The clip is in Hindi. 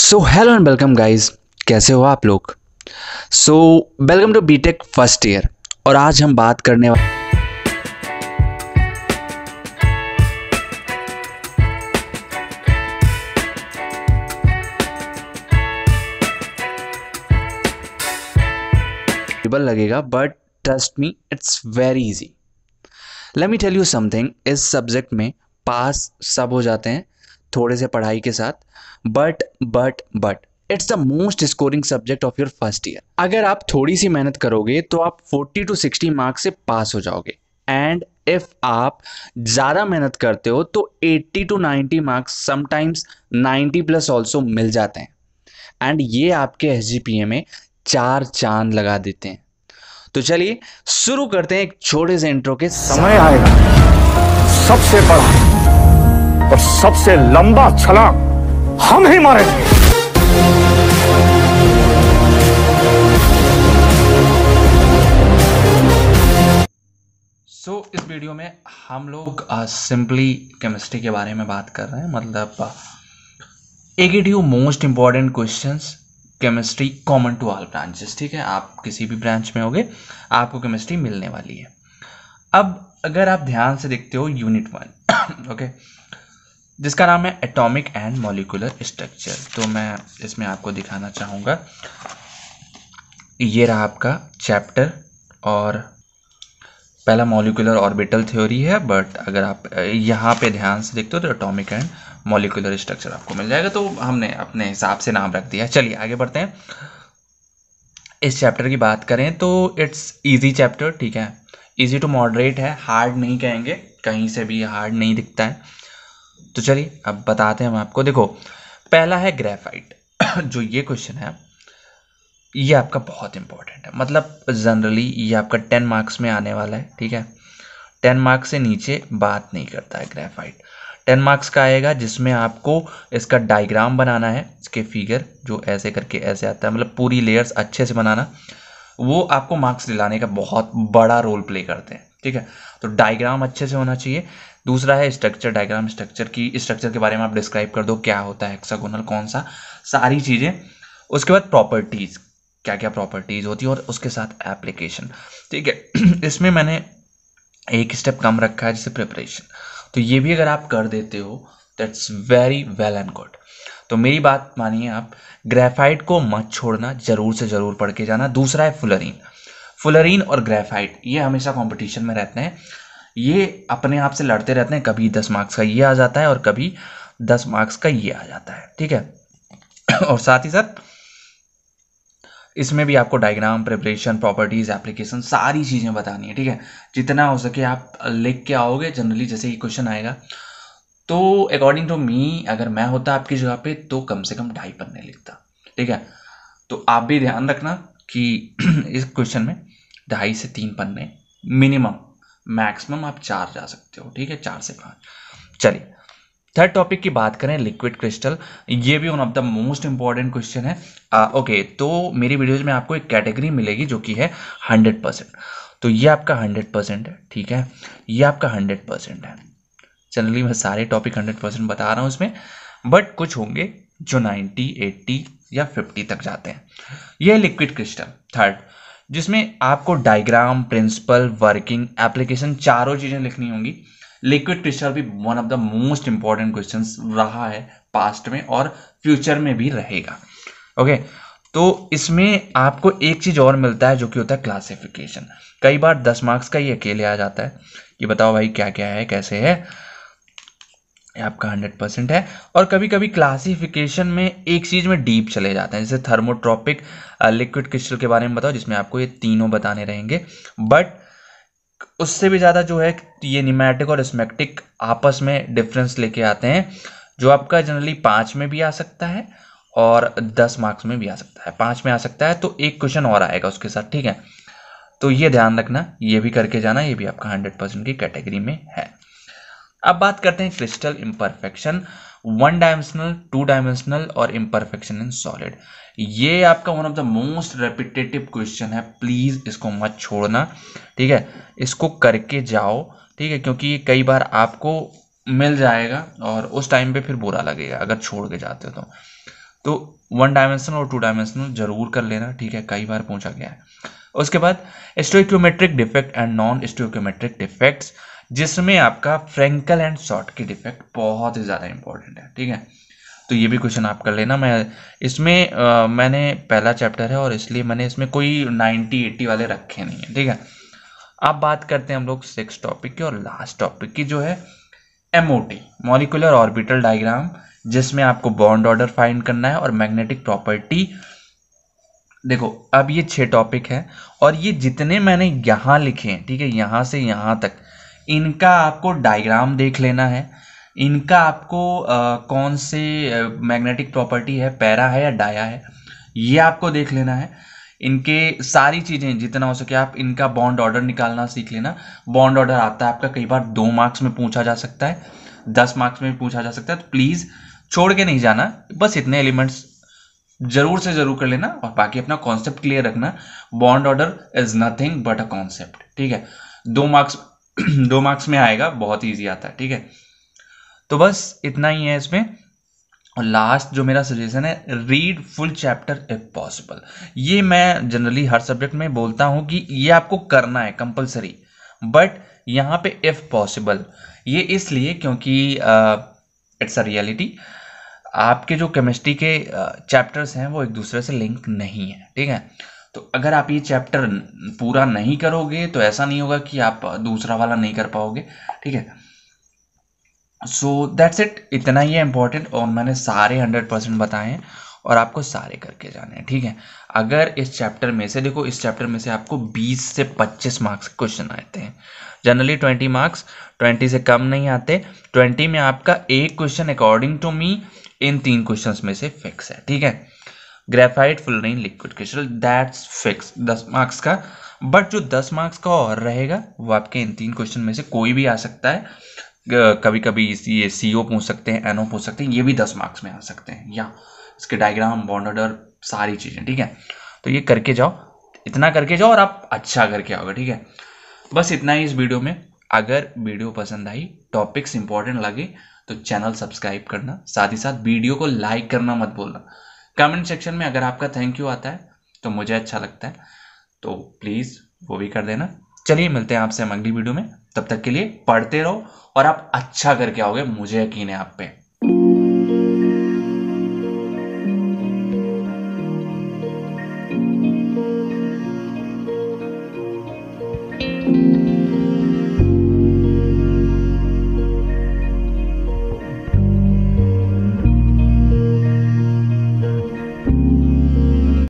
So hello and welcome guys कैसे हो आप लोग so welcome to BTech first year और आज हम बात करने वाले लगेगा but trust me it's very easy let me tell you something इस सब्जेक्ट में पास सब हो जाते हैं थोड़े से पढ़ाई के साथ but but but it's the most scoring subject of your first year अगर आप थोड़ी सी मेहनत करोगे तो आप 40 टू 60 मार्क्स से पास हो जाओगे एंड इफ आप ज़्यादा मेहनत करते हो तो 80 to 90 marks sometimes 90 plus also मिल जाते हैं एंड ये आपके एस में चार चांद लगा देते हैं तो चलिए शुरू करते हैं एक छोटे से इंट्रो के समय आएगा सबसे बड़ा और सबसे लंबा छलांग हम ही मारेंगे सो so, इस वीडियो में हम लोग सिंपली uh, केमिस्ट्री के बारे में बात कर रहे हैं मतलब एगेट you most important question chemistry common to all branches ठीक है आप किसी भी ब्रांच में होगे आपको केमिस्ट्री मिलने वाली है अब अगर आप ध्यान से देखते हो यूनिट वन ओके okay? जिसका नाम है एटॉमिक एंड मॉलिकुलर स्ट्रक्चर तो मैं इसमें आपको दिखाना चाहूँगा ये रहा आपका चैप्टर और पहला मॉलिकुलर ऑर्बिटल थ्योरी है बट अगर आप यहाँ पे ध्यान से देखते हो तो एटॉमिक एंड मॉलिकुलर स्ट्रक्चर आपको मिल जाएगा तो हमने अपने हिसाब से नाम रख दिया चलिए आगे बढ़ते हैं इस चैप्टर की बात करें तो इट्स इजी चैप्टर ठीक है इजी टू मॉडरेट है हार्ड नहीं कहेंगे कहीं से भी हार्ड नहीं दिखता है तो चलिए अब बताते हैं हम आपको देखो पहला है ग्रेफाइट जो ये क्वेश्चन है ये आपका बहुत इंपॉर्टेंट है मतलब जनरली ये आपका टेन मार्क्स में आने वाला है ठीक है टेन मार्क्स से नीचे बात नहीं करता है ग्रेफाइट टेन मार्क्स का आएगा जिसमें आपको इसका डायग्राम बनाना है इसके फिगर जो ऐसे करके ऐसे आता है मतलब पूरी लेयर्स अच्छे से बनाना वो आपको मार्क्स दिलाने का बहुत बड़ा रोल प्ले करते हैं ठीक है तो डायग्राम अच्छे से होना चाहिए दूसरा है स्ट्रक्चर डायग्राम स्ट्रक्चर की स्ट्रक्चर के बारे में आप डिस्क्राइब कर दो क्या होता है एक्सागोनल कौन सा सारी चीज़ें उसके बाद प्रॉपर्टीज़ क्या क्या प्रॉपर्टीज़ होती है और उसके साथ एप्लीकेशन ठीक है इसमें मैंने एक स्टेप कम रखा है जैसे प्रिपरेशन तो ये भी अगर आप कर देते हो that's very well and good तो मेरी बात मानिए आप ग्रेफाइट को मत छोड़ना जरूर से ज़रूर पढ़ के जाना दूसरा है फुलरीन फुलरीन और ग्रेफाइट ये हमेशा कंपटीशन में रहते हैं ये अपने आप से लड़ते रहते हैं कभी दस मार्क्स का ये आ जाता है और कभी दस मार्क्स का ये आ जाता है ठीक है और साथ ही साथ इसमें भी आपको डायग्राम प्रिपरेशन प्रॉपर्टीज एप्लीकेशन सारी चीज़ें बतानी है ठीक है जितना हो सके आप लिख के आओगे जनरली जैसे ये क्वेश्चन आएगा तो अकॉर्डिंग टू मी अगर मैं होता आपकी जगह पे तो कम से कम ढाई पन्ने लिखता ठीक है तो आप भी ध्यान रखना कि इस क्वेश्चन में ढाई से तीन पन्ने मिनिमम मैक्सिमम आप चार जा सकते हो ठीक है चार से पाँच चलिए थर्ड टॉपिक की बात करें लिक्विड क्रिस्टल ये भी one of the most important question है आ, ओके तो मेरी वीडियोज में आपको एक कैटेगरी मिलेगी जो कि है हंड्रेड परसेंट तो ये आपका हंड्रेड परसेंट है ठीक है ये आपका हंड्रेड परसेंट है जनरली मैं सारे टॉपिक हंड्रेड परसेंट बता रहा हूँ उसमें बट कुछ होंगे जो नाइन्टी एट्टी या फिफ्टी तक जाते हैं यह लिक्विड क्रिस्टल थर्ड जिसमें आपको डायग्राम प्रिंसिपल वर्किंग एप्लीकेशन चारों चीज़ें लिखनी होंगी लिक्विड क्रिस्टल भी one of the most important question रहा है पास्ट में और फ्यूचर में भी रहेगा ओके okay, तो इसमें आपको एक चीज़ और मिलता है जो कि होता है क्लासिफिकेशन कई बार दस मार्क्स का ये अकेले आ जाता है कि बताओ भाई क्या क्या है कैसे है आपका हंड्रेड परसेंट है और कभी कभी क्लासिफिकेशन में एक चीज़ में डीप चले जाते हैं जैसे थर्मोट्रॉपिक लिक्विड क्रिस्टल के बारे में बताओ जिसमें आपको ये तीनों बताने रहेंगे बट उससे भी ज़्यादा जो है ये निमेटिक और स्मेक्टिक आपस में डिफरेंस लेके आते हैं जो आपका जनरली पाँच में भी आ सकता है और दस मार्क्स में भी आ सकता है पाँच में आ सकता है तो एक क्वेश्चन और आएगा उसके साथ ठीक है तो ये ध्यान रखना ये भी करके जाना ये भी आपका हंड्रेड परसेंट की कैटेगरी में है अब बात करते हैं crystal imperfection one dimensional two dimensional और इम्परफेक्शन इन सॉलिड ये आपका one of the most repetitive question है प्लीज़ इसको मत छोड़ना ठीक है इसको करके जाओ ठीक है क्योंकि कई बार आपको मिल जाएगा और उस टाइम पे फिर बुरा लगेगा अगर छोड़ के जाते हो तो तो वन डायमेंशनल और टू डायमेंशनल जरूर कर लेना ठीक है कई बार पूछा गया है उसके बाद stoichiometric defect and non stoichiometric defects जिसमें आपका Frenkel and Schottky defect बहुत ही ज़्यादा इंपॉर्टेंट है ठीक है तो ये भी क्वेश्चन आप कर लेना मैं इसमें आ, मैंने पहला चैप्टर है और इसलिए मैंने इसमें कोई नाइन्टी एट्टी वाले रखे नहीं है ठीक है अब बात करते हैं हम लोग सिक्स टॉपिक की और लास्ट टॉपिक की जो है M O T molecular orbital diagram जिसमें आपको बॉन्ड ऑर्डर फाइंड करना है और मैग्नेटिक प्रॉपर्टी देखो अब ये छः टॉपिक है और ये जितने मैंने यहाँ लिखे हैं ठीक है यहाँ से यहाँ तक इनका आपको डायग्राम देख लेना है इनका आपको आ, कौन से मैग्नेटिक प्रॉपर्टी है पैरा है या डाया है ये आपको देख लेना है इनके सारी चीज़ें जितना हो सके आप इनका बॉन्ड ऑर्डर निकालना सीख लेना बॉन्ड ऑर्डर आता है आपका कई बार दो मार्क्स में पूछा जा सकता है दस मार्क्स में पूछा जा सकता है तो प्लीज़ छोड़ के नहीं जाना बस इतने एलिमेंट्स जरूर से जरूर कर लेना और बाकी अपना कॉन्सेप्ट क्लियर रखना bond order is nothing but a concept ठीक है दो मार्क्स दो मार्क्स में आएगा बहुत ईजी आता है ठीक है तो बस इतना ही है इसमें और लास्ट जो मेरा सजेशन है read full chapter if possible ये मैं जनरली हर सब्जेक्ट में बोलता हूं कि ये आपको करना है कंपलसरी बट यहां पे इफ़ पॉसिबल ये इसलिए क्योंकि इट्स अ रियलिटी आपके जो केमिस्ट्री के चैप्टर्स हैं वो एक दूसरे से लिंक नहीं है ठीक है तो अगर आप ये चैप्टर पूरा नहीं करोगे तो ऐसा नहीं होगा कि आप दूसरा वाला नहीं कर पाओगे ठीक है सो दैट्स इट इतना ही है इंपॉर्टेंट और मैंने सारे हंड्रेड परसेंट बताए हैं और आपको सारे करके जाने हैं ठीक है अगर इस चैप्टर में से देखो इस चैप्टर में से आपको 20 से 25 मार्क्स क्वेश्चन आते हैं जनरली 20 मार्क्स 20 से कम नहीं आते 20 में आपका एक क्वेश्चन अकॉर्डिंग टू मी इन तीन क्वेश्चंस में से फिक्स है ठीक है graphite fullerene liquid crystal that's fix दस मार्क्स का बट जो दस मार्क्स का और रहेगा वो आपके इन तीन क्वेश्चन में से कोई भी आ सकता है कभी कभी ये सी ओ पूछ सकते हैं एनओ पूछ सकते हैं ये भी दस मार्क्स में आ सकते हैं या इसके डायग्राम बॉन्डर्ड और सारी चीज़ें ठीक है तो ये करके जाओ इतना करके जाओ और आप अच्छा करके आओगे ठीक है बस इतना ही इस वीडियो में अगर वीडियो पसंद आई टॉपिक्स इंपॉर्टेंट लगे तो चैनल सब्सक्राइब करना साथ ही साथ वीडियो को लाइक करना मत बोलना कमेंट सेक्शन में अगर आपका थैंक यू आता है तो मुझे अच्छा लगता है तो प्लीज़ वो भी कर देना चलिए मिलते हैं आपसे हम अगली वीडियो में तब तक के लिए पढ़ते रहो और आप अच्छा करके आओगे मुझे यकीन है आप पे